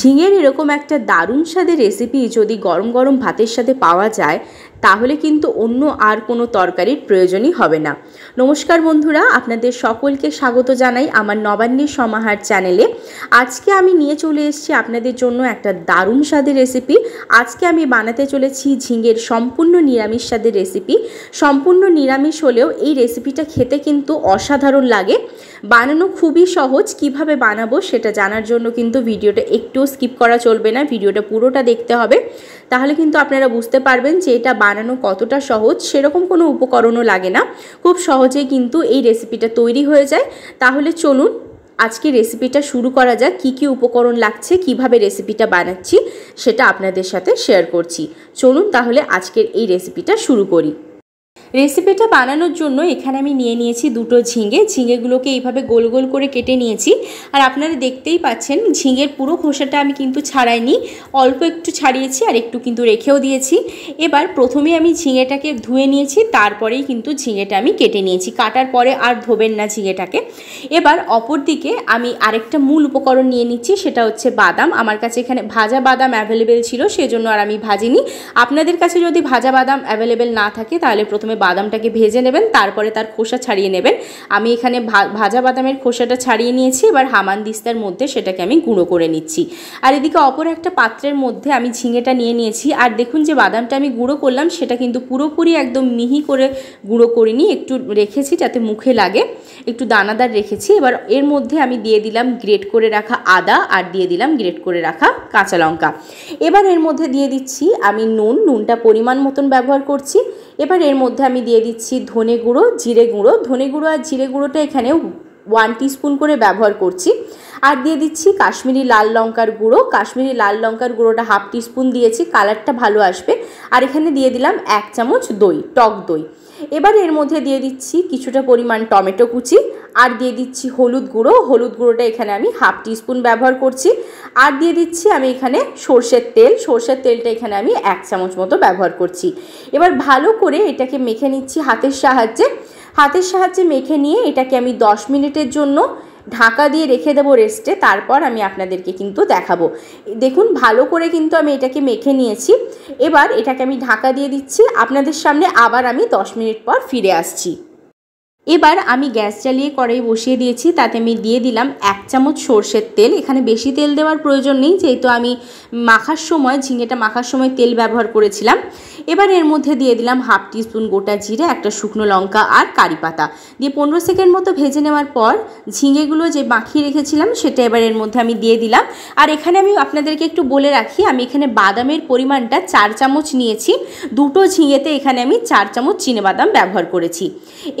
ঝিঙের এরকম একটা দারুণ স্বাদের রেসিপি যদি গরম গরম ভাতের সাথে পাওয়া যায় তাহলে কিন্তু অন্য আর কোনো তরকারির প্রয়োজনই হবে না নমস্কার বন্ধুরা আপনাদের সকলকে স্বাগত জানাই আমার নবান্নের সমাহার চ্যানেলে আজকে আমি নিয়ে চলে এসেছি আপনাদের জন্য একটা দারুণ স্বাদের রেসিপি আজকে আমি বানাতে চলেছি ঝিঙের সম্পূর্ণ নিরামিষ স্বাদের রেসিপি সম্পূর্ণ নিরামিষ হলেও এই রেসিপিটা খেতে কিন্তু অসাধারণ লাগে বানানো খুবই সহজ কিভাবে বানাবো সেটা জানার জন্য কিন্তু ভিডিওটা একটুও স্কিপ করা চলবে না ভিডিওটা পুরোটা দেখতে হবে তাহলে কিন্তু আপনারা বুঝতে পারবেন যে এটা বানানো কতটা সহজ সেরকম কোনো উপকরণও লাগে না খুব সহজেই কিন্তু এই রেসিপিটা তৈরি হয়ে যায় তাহলে চলুন আজকে রেসিপিটা শুরু করা যাক কী কী উপকরণ লাগছে কিভাবে রেসিপিটা বানাচ্ছি সেটা আপনাদের সাথে শেয়ার করছি চলুন তাহলে আজকের এই রেসিপিটা শুরু করি রেসিপিটা বানানোর জন্য এখানে আমি নিয়ে নিয়েছি দুটো ঝিঙে ঝিঙেগুলোকে এইভাবে গোল গোল করে কেটে নিয়েছি আর আপনারা দেখতেই পাচ্ছেন ঝিঙের পুরো খোসাটা আমি কিন্তু ছাড়াইনি অল্প একটু ছাড়িয়েছি আর একটু কিন্তু রেখেও দিয়েছি এবার প্রথমে আমি ঝিঙেটাকে ধুয়ে নিয়েছি তারপরেই কিন্তু ঝিঙেটা আমি কেটে নিয়েছি কাটার পরে আর ধোবেন না ঝিঙেটাকে এবার অপর দিকে আমি আরেকটা মূল উপকরণ নিয়ে নিচ্ছি সেটা হচ্ছে বাদাম আমার কাছে এখানে ভাজা বাদাম অ্যাভেলেবেল ছিল সেজন্য আর আমি ভাজিনি আপনাদের কাছে যদি ভাজা বাদাম অ্যাভেলেবেল না থাকে তাহলে প্রথমে বাদামটাকে ভেজে নেবেন তারপরে তার খোসা ছাড়িয়ে নেবেন আমি এখানে ভাজা বাদামের খোসাটা ছাড়িয়ে নিয়েছি এবার হামান দিস্তার মধ্যে সেটাকে আমি গুঁড়ো করে নিচ্ছি আর এদিকে অপর একটা পাত্রের মধ্যে আমি ঝিঙেটা নিয়ে নিয়েছি আর দেখুন যে বাদামটা আমি গুঁড়ো করলাম সেটা কিন্তু পুরোপুরি একদম মিহি করে গুঁড়ো করিনি একটু রেখেছি যাতে মুখে লাগে একটু দানাদার রেখেছি এবার এর মধ্যে আমি দিয়ে দিলাম গ্রেট করে রাখা আদা আর দিয়ে দিলাম গ্রেট করে রাখা কাঁচা লঙ্কা এবার এর মধ্যে দিয়ে দিচ্ছি আমি নুন নুনটা পরিমাণ মতন ব্যবহার করছি এবার এর মধ্যে আমি আমি দিয়ে দিচ্ছি ধনে গুঁড়ো জিরে গুঁড়ো ধনে গুঁড়ো আর জিরে গুঁড়োটা এখানেও ওয়ান স্পুন করে ব্যবহার করছি আর দিয়ে দিচ্ছি কাশ্মীরি লাল লঙ্কার গুঁড়ো কাশ্মীরি লাল লঙ্কার গুঁড়োটা হাফ স্পুন দিয়েছি কালারটা ভালো আসবে আর এখানে দিয়ে দিলাম এক চামচ দই টক দই এবার এর মধ্যে দিয়ে দিচ্ছি কিছুটা পরিমাণ টমেটো কুচি আর দিয়ে দিচ্ছি হলুদ গুঁড়ো হলুদ গুঁড়োটা এখানে আমি হাফ স্পুন ব্যবহার করছি আর দিয়ে দিচ্ছি আমি এখানে সর্ষের তেল সর্ষের তেলটা এখানে আমি এক চামচ মতো ব্যবহার করছি এবার ভালো করে এটাকে মেখে নিচ্ছি হাতের সাহায্যে হাতের সাহায্যে মেখে নিয়ে এটাকে আমি 10 মিনিটের জন্য ঢাকা দিয়ে রেখে দেবো রেস্টে তারপর আমি আপনাদেরকে কিন্তু দেখাবো দেখুন ভালো করে কিন্তু আমি এটাকে মেখে নিয়েছি এবার এটাকে আমি ঢাকা দিয়ে দিচ্ছি আপনাদের সামনে আবার আমি 10 মিনিট পর ফিরে আসছি এবার আমি গ্যাস চালিয়ে কড়াই বসিয়ে দিয়েছি তাতে আমি দিয়ে দিলাম এক চামচ সর্ষের তেল এখানে বেশি তেল দেওয়ার প্রয়োজন নেই যেহেতু আমি মাখার সময় ঝিঙেটা মাখার সময় তেল ব্যবহার করেছিলাম এবার এর মধ্যে দিয়ে দিলাম হাফ টিস্পুন গোটা জিরে একটা শুকনো লঙ্কা আর কারি পাতা দিয়ে পনেরো সেকেন্ড মতো ভেজে নেওয়ার পর ঝিঙেগুলো যে মাখিয়ে রেখেছিলাম সেটা এবার এর মধ্যে আমি দিয়ে দিলাম আর এখানে আমি আপনাদেরকে একটু বলে রাখি আমি এখানে বাদামের পরিমাণটা চার চামচ নিয়েছি দুটো ঝিঙেতে এখানে আমি চার চামচ চিনে বাদাম ব্যবহার করেছি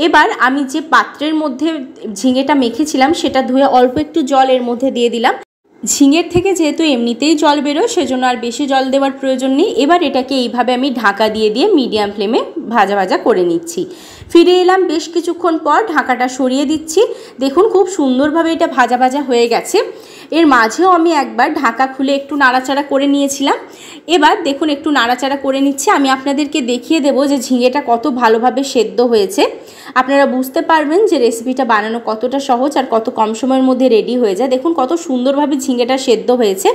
এবার আমি আমি যে পাত্রের মধ্যে ঝিঙেটা মেখেছিলাম সেটা ধুয়ে অল্প একটু জল এর মধ্যে দিয়ে দিলাম ঝিঙের থেকে যেহেতু এমনিতেই জল বেরোয় সেজন্য আর বেশি জল দেওয়ার প্রয়োজন নেই এবার এটাকে এইভাবে আমি ঢাকা দিয়ে দিয়ে মিডিয়াম ফ্লেমে ভাজা ভাজা করে নিচ্ছি ফিরে এলাম বেশ কিছুক্ষণ পর ঢাকাটা সরিয়ে দিচ্ছি দেখুন খুব সুন্দরভাবে এটা ভাজা ভাজা হয়ে গেছে এর মাঝেও আমি একবার ঢাকা খুলে একটু নাড়াচাড়া করে নিয়েছিলাম এবার দেখুন একটু নাড়াচাড়া করে নিচ্ছি আমি আপনাদেরকে দেখিয়ে দেব যে ঝিঙেটা কত ভালোভাবে সেদ্ধ হয়েছে আপনারা বুঝতে পারবেন যে রেসিপিটা বানানো কতটা সহজ আর কত কম সময়ের মধ্যে রেডি হয়ে যায় দেখুন কত সুন্দরভাবে ঝিঙেটা সেদ্ধ হয়েছে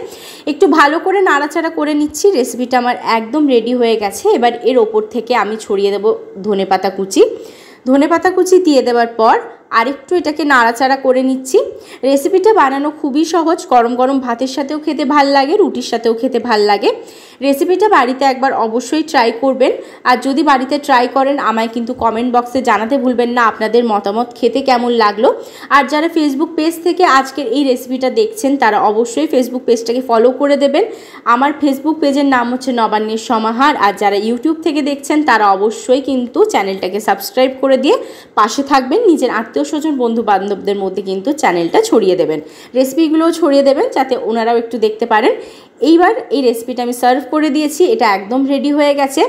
একটু ভালো করে নাড়াচাড়া করে নিচ্ছি রেসিপিটা আমার একদম রেডি হয়ে গেছে এবার এর ওপর থেকে আমি ছড়িয়ে দেব ধনে পাতা কুচি ধনে পাতা কুচি দিয়ে দেওয়ার পর আরেকটু এটাকে নাড়াচাড়া করে নিচ্ছি রেসিপিটা বানানো খুবই সহজ গরম গরম ভাতের সাথেও খেতে ভাল লাগে রুটির সাথেও খেতে ভাল লাগে রেসিপিটা বাড়িতে একবার অবশ্যই ট্রাই করবেন আর যদি বাড়িতে ট্রাই করেন আমায় কিন্তু কমেন্ট বক্সে জানাতে ভুলবেন না আপনাদের মতামত খেতে কেমন লাগলো আর যারা ফেসবুক পেজ থেকে আজকের এই রেসিপিটা দেখছেন তারা অবশ্যই ফেসবুক পেজটাকে ফলো করে দেবেন আমার ফেসবুক পেজের নাম হচ্ছে নবান্নের সমাহার আর যারা ইউটিউব থেকে দেখছেন তারা অবশ্যই কিন্তু চ্যানেলটাকে সাবস্ক্রাইব করে দিয়ে পাশে থাকবেন নিজের আত্ম আত্মীয় স্বজন বন্ধু বান্ধবদের মধ্যে কিন্তু চ্যানেলটা ছড়িয়ে দেবেন রেসিপিগুলোও ছড়িয়ে দেবেন যাতে ওনারাও একটু দেখতে পারেন এইবার এই রেসিপিটা আমি সার্ভ করে দিয়েছি এটা একদম রেডি হয়ে গেছে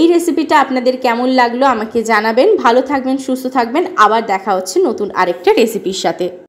এই রেসিপিটা আপনাদের কেমন লাগলো আমাকে জানাবেন ভালো থাকবেন সুস্থ থাকবেন আবার দেখা হচ্ছে নতুন আরেকটা রেসিপির সাথে